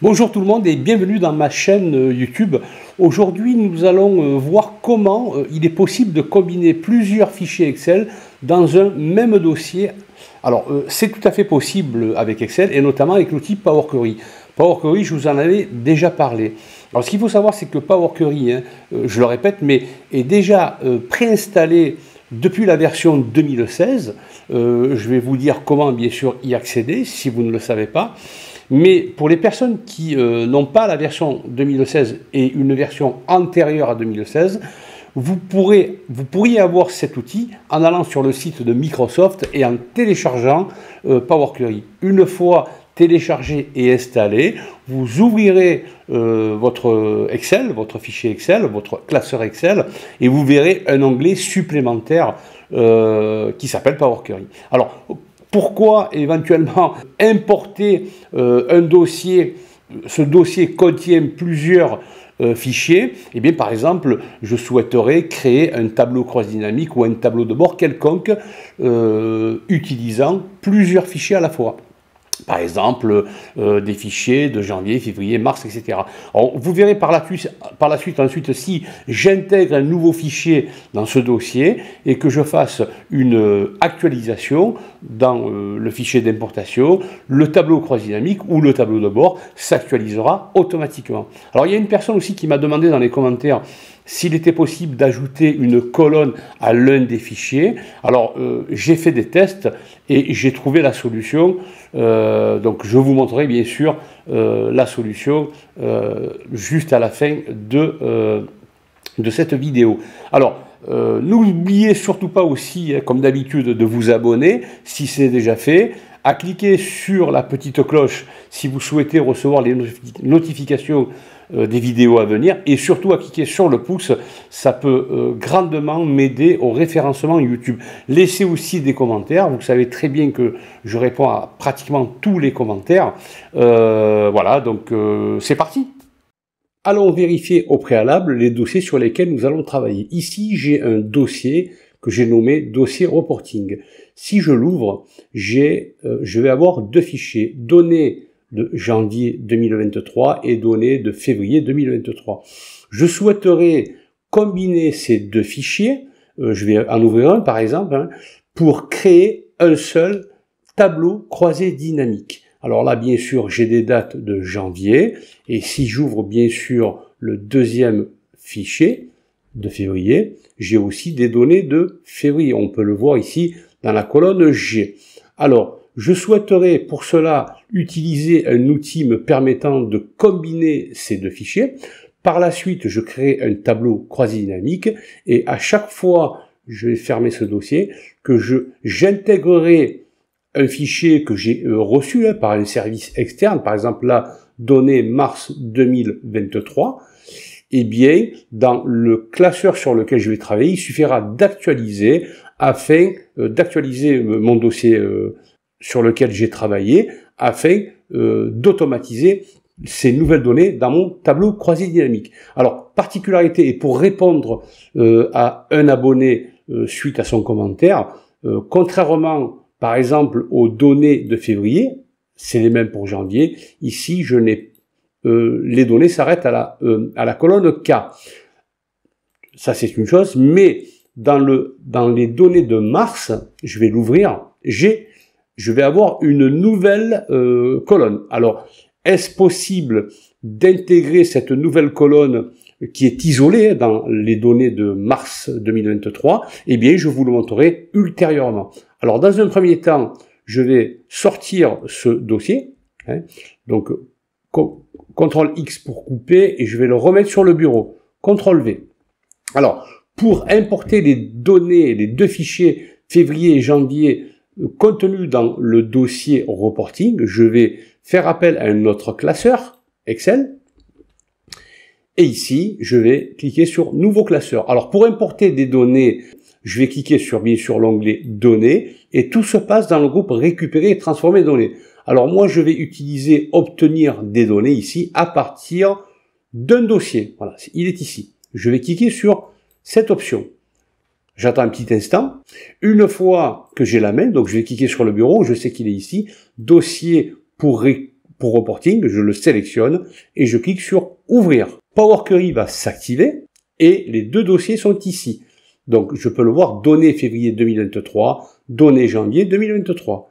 Bonjour tout le monde et bienvenue dans ma chaîne euh, YouTube. Aujourd'hui, nous allons euh, voir comment euh, il est possible de combiner plusieurs fichiers Excel dans un même dossier. Alors, c'est tout à fait possible avec Excel et notamment avec l'outil Power Query. Power Query, je vous en avais déjà parlé. Alors, ce qu'il faut savoir, c'est que Power Query, hein, je le répète, mais est déjà préinstallé depuis la version 2016. je vais vous dire comment, bien sûr, y accéder si vous ne le savez pas. Mais pour les personnes qui euh, n'ont pas la version 2016 et une version antérieure à 2016, vous, pourrez, vous pourriez avoir cet outil en allant sur le site de Microsoft et en téléchargeant euh, Power Query. Une fois téléchargé et installé, vous ouvrirez euh, votre Excel, votre fichier Excel, votre classeur Excel, et vous verrez un onglet supplémentaire qui s'appelle Power Query. Alors, pourquoi éventuellement importer euh, un dossier Ce dossier contient plusieurs euh, fichiers. Et eh bien, par exemple, je souhaiterais créer un tableau croise dynamique ou un tableau de bord quelconque euh, utilisant plusieurs fichiers à la fois par exemple euh, des fichiers de janvier, février, mars, etc. vous verrez par la, par la suite ensuite si j'intègre un nouveau fichier dans ce dossier et que je fasse une euh, actualisation dans euh, le fichier d'importation, le tableau croisé dynamique ou le tableau de bord s'actualisera automatiquement. Alors il y a une personne aussi qui m'a demandé dans les commentaires s'il était possible d'ajouter une colonne à l'un des fichiers. Alors j'ai fait des tests et j'ai trouvé la solution euh, donc je vous montrerai bien sûr euh, la solution euh, juste à la fin de, de cette vidéo. Alors, n'oubliez surtout pas aussi, hein, comme d'habitude, de vous abonner si c'est déjà fait, à cliquer sur la petite cloche si vous souhaitez recevoir les notifications euh, des vidéos à venir et surtout à cliquer sur le pouce, ça peut euh, grandement m'aider au référencement YouTube. Laissez aussi des commentaires, vous savez très bien que je réponds à pratiquement tous les commentaires. Euh, voilà, donc c'est parti Allons vérifier au préalable les dossiers sur lesquels nous allons travailler. Ici, j'ai un dossier que j'ai nommé dossier reporting. Si je l'ouvre, j'ai, je vais avoir deux fichiers, données de janvier 2023 et données de février 2023. Je souhaiterais combiner ces deux fichiers, euh, je vais en ouvrir un par exemple, hein, pour créer un seul tableau croisé dynamique. Alors là, bien sûr, j'ai des dates de janvier, et si j'ouvre bien sûr le deuxième fichier de février, j'ai aussi des données de février. On peut le voir ici dans la colonne G. Alors, je souhaiterais pour cela utiliser un outil me permettant de combiner ces deux fichiers. Par la suite, je crée un tableau croisé dynamique et à chaque fois, je vais fermer ce dossier, que je j'intégrerai un fichier que j'ai euh, reçu hein, par un service externe, par exemple là, données mars 2023, eh bien, dans le classeur sur lequel je vais travailler, il suffira d'actualiser afin euh, d'actualiser euh, mon dossier sur lequel j'ai travaillé afin euh, d'automatiser ces nouvelles données dans mon tableau croisé dynamique. Alors, particularité, et pour répondre euh, à un abonné euh, suite à son commentaire, euh, contrairement par exemple aux données de février, c'est les mêmes pour janvier, ici je n'ai les données s'arrêtent à la, à la colonne K. Ça c'est une chose, mais dans, le, dans les données de mars, je vais l'ouvrir, j'ai je vais avoir une nouvelle euh, colonne. Alors, est-ce possible d'intégrer cette nouvelle colonne qui est isolée dans les données de mars 2023 Eh bien, je vous le montrerai ultérieurement. Alors, dans un premier temps, je vais sortir ce dossier. Hein. donc, CTRL X pour couper et je vais le remettre sur le bureau. CTRL V. Alors, pour importer les données, les deux fichiers février et janvier contenu dans le dossier reporting, je vais faire appel à un autre classeur Excel. Et ici, je vais cliquer sur nouveau classeur. Alors pour importer des données, je vais cliquer sur bien sur l'onglet données et tout se passe dans le groupe récupérer et transformer données. Alors moi, je vais utiliser obtenir des données ici à partir d'un dossier. Voilà, il est ici. Je vais cliquer sur cette option. J'attends un petit instant. Une fois que j'ai la main, donc je vais cliquer sur le bureau, je sais qu'il est ici, dossier pour, pour reporting, je le sélectionne et je clique sur ouvrir. Power Query va s'activer et les deux dossiers sont ici. Donc je peux le voir données février 2023, données janvier 2023.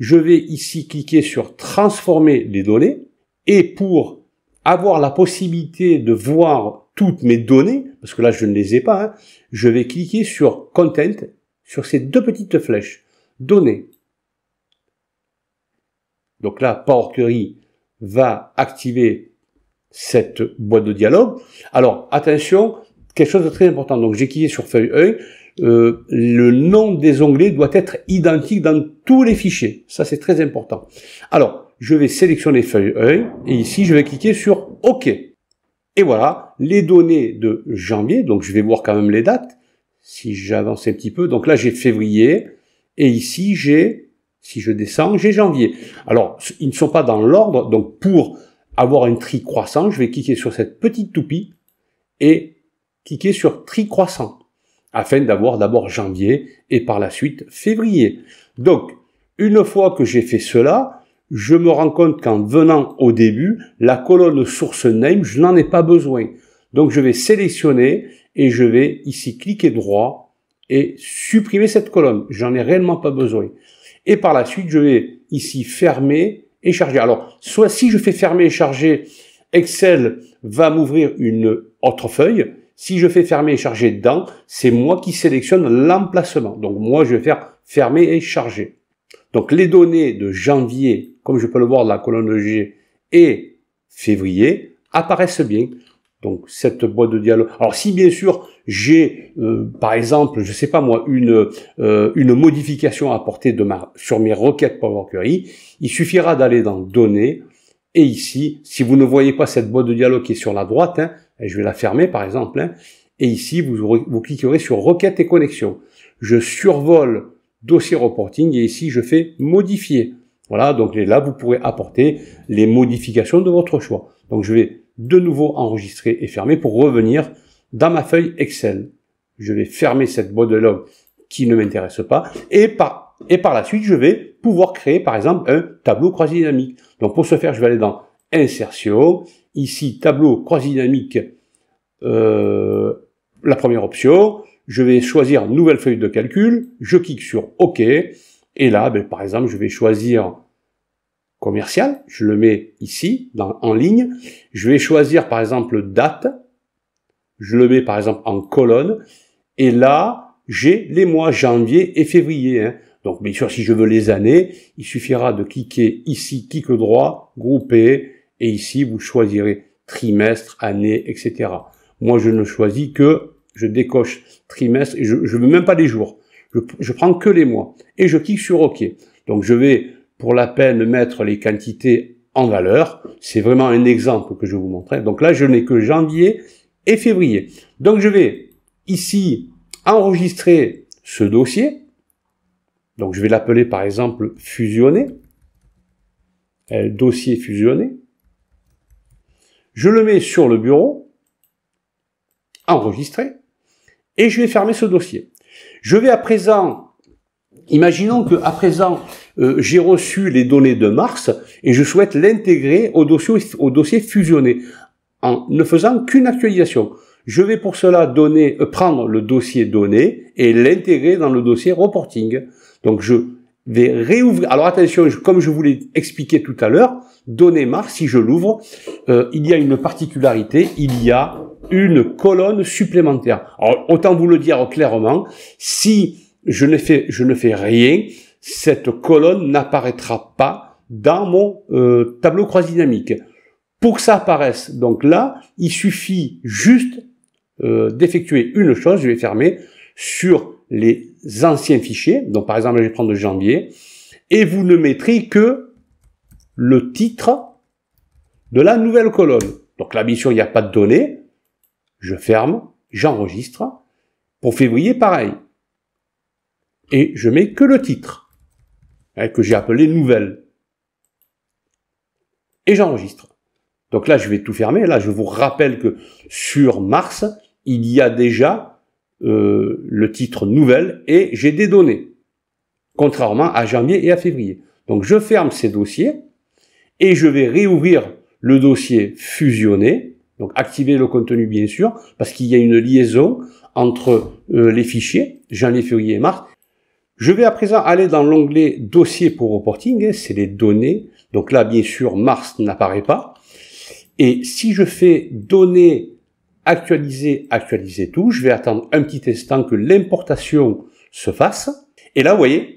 Je vais ici cliquer sur transformer les données et pour avoir la possibilité de voir toutes mes données, parce que là je ne les ai pas, hein, je vais cliquer sur Content, sur ces deux petites flèches, Données. Donc là, Power Query va activer cette boîte de dialogue. Alors attention, quelque chose de très important. Donc j'ai cliqué sur feuille 1. Euh, le nom des onglets doit être identique dans tous les fichiers. Ça c'est très important. Alors je vais sélectionner feuille et ici je vais cliquer sur OK. Et voilà, les données de janvier, donc je vais voir quand même les dates, si j'avance un petit peu, donc là j'ai février, et ici j'ai, si je descends, j'ai janvier. Alors, ils ne sont pas dans l'ordre, donc pour avoir un tri croissant, je vais cliquer sur cette petite toupie et cliquer sur tri croissant, afin d'avoir d'abord janvier et par la suite février. Donc, une fois que j'ai fait cela, je me rends compte qu'en venant au début, la colonne source name, je n'en ai pas besoin. Donc je vais sélectionner et je vais ici cliquer droit et supprimer cette colonne. J'en ai réellement pas besoin. Et par la suite, je vais ici fermer et charger. Alors, soit si je fais fermer et charger, Excel va m'ouvrir une autre feuille. Si je fais fermer et charger dedans, c'est moi qui sélectionne l'emplacement. Donc moi, je vais faire fermer et charger. Donc les données de janvier, comme je peux le voir dans la colonne de G, et février apparaissent bien. Donc cette boîte de dialogue. Alors si bien sûr j'ai, euh, par exemple, je sais pas moi, une euh, une modification à apporter de ma, sur mes requêtes Power Query, il suffira d'aller dans Données et ici, si vous ne voyez pas cette boîte de dialogue qui est sur la droite, hein, je vais la fermer par exemple, hein, et ici vous vous cliquerez sur Requêtes et connexions. Je survole dossier reporting et ici je fais modifier. Voilà, donc là vous pourrez apporter les modifications de votre choix. Donc je vais de nouveau enregistrer et fermer pour revenir dans ma feuille Excel. Je vais fermer cette boîte de log qui ne m'intéresse pas et par, et par la suite je vais pouvoir créer par exemple un tableau croisé dynamique. Donc pour ce faire je vais aller dans insertion, ici tableau croisé dynamique, euh, la première option, je vais choisir nouvelle feuille de calcul, je clique sur OK, et là, ben, par exemple, je vais choisir commercial, je le mets ici, en ligne, je vais choisir par exemple date, je le mets par exemple en colonne, et là, j'ai les mois janvier et février. Hein. Donc bien sûr, si je veux les années, il suffira de cliquer ici, clique droit, grouper, et ici, vous choisirez trimestre, année, etc. Moi, je ne choisis que je décoche trimestre, et je ne veux même pas les jours. Je, prends que les mois. Et je clique sur OK. Donc je vais, pour la peine, mettre les quantités en valeur. C'est vraiment un exemple que je vous montrer, Donc là, je n'ai que janvier et février. Donc je vais ici enregistrer ce dossier. Donc je vais l'appeler par exemple fusionner. Euh, dossier fusionné. Je le mets sur le bureau, Enregistrer. Et je vais fermer ce dossier. Je vais à présent, imaginons que à présent, euh, j'ai reçu les données de Mars et je souhaite l'intégrer au dossier, au dossier fusionné en ne faisant qu'une actualisation. Je vais pour cela donner, euh, prendre le dossier donné et l'intégrer dans le dossier reporting. Donc je vais réouvrir. Alors attention, comme je vous l'ai expliqué tout à l'heure, donnez moi si je l'ouvre, euh, il y a une particularité, il y a une colonne supplémentaire. Alors, autant vous le dire clairement, si je ne fais, je ne fais rien, cette colonne n'apparaîtra pas dans mon euh, tableau croisé dynamique. Pour que ça apparaisse, donc là, il suffit juste euh, d'effectuer une chose, je vais fermer, sur les anciens fichiers, donc par exemple je vais prendre le janvier, et vous ne mettrez que le titre de la nouvelle colonne. Donc là, bien sûr, il n'y a pas de données. Je ferme, j'enregistre. Pour février, pareil. Et je mets que le titre, hein, que j'ai appelé nouvelle. Et j'enregistre. Donc là, je vais tout fermer. Là, je vous rappelle que sur Mars, il y a déjà euh, le titre nouvelle et j'ai des données, contrairement à janvier et à février. Donc je ferme ces dossiers et je vais réouvrir le dossier fusionné, donc activer le contenu bien sûr, parce qu'il y a une liaison entre euh, les fichiers, janvier, février et mars. Je vais à présent aller dans l'onglet dossier pour reporting, hein, c'est les données. Donc là, bien sûr, mars n'apparaît pas. Et si je fais données, actualiser, actualiser tout, je vais attendre un petit instant que l'importation se fasse. Et là, vous voyez,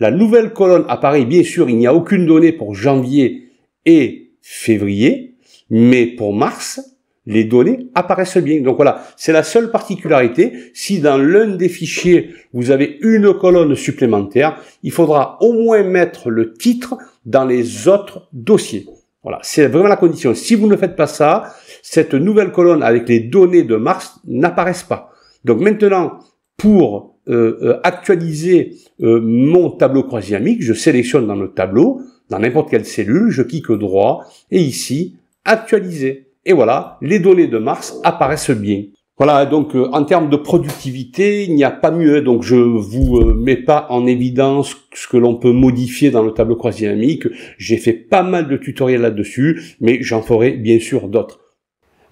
la nouvelle colonne apparaît, bien sûr, il n'y a aucune donnée pour janvier et février, mais pour mars, les données apparaissent bien. Donc voilà, c'est la seule particularité. Si dans l'un des fichiers, vous avez une colonne supplémentaire, il faudra au moins mettre le titre dans les autres dossiers. Voilà, c'est vraiment la condition. Si vous ne faites pas ça, cette nouvelle colonne avec les données de mars n'apparaissent pas. Donc maintenant, pour euh, euh, actualiser euh, mon tableau dynamique. je sélectionne dans le tableau, dans n'importe quelle cellule, je clique droit, et ici, actualiser. Et voilà, les données de Mars apparaissent bien. Voilà, donc en termes de productivité, il n'y a pas mieux. Hein. Donc je vous mets pas en évidence ce que l'on peut modifier dans le tableau dynamique. J'ai fait pas mal de tutoriels là-dessus, mais j'en ferai bien sûr d'autres.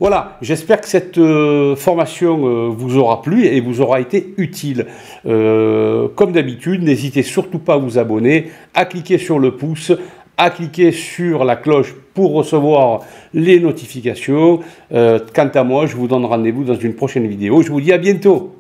Voilà, j'espère que cette euh, formation euh, vous aura plu et vous aura été utile. Euh, comme d'habitude, n'hésitez surtout pas à vous abonner, à cliquer sur le pouce, à cliquer sur la cloche pour recevoir les notifications. quant à moi, je vous donne rendez-vous dans une prochaine vidéo. Je vous dis à bientôt.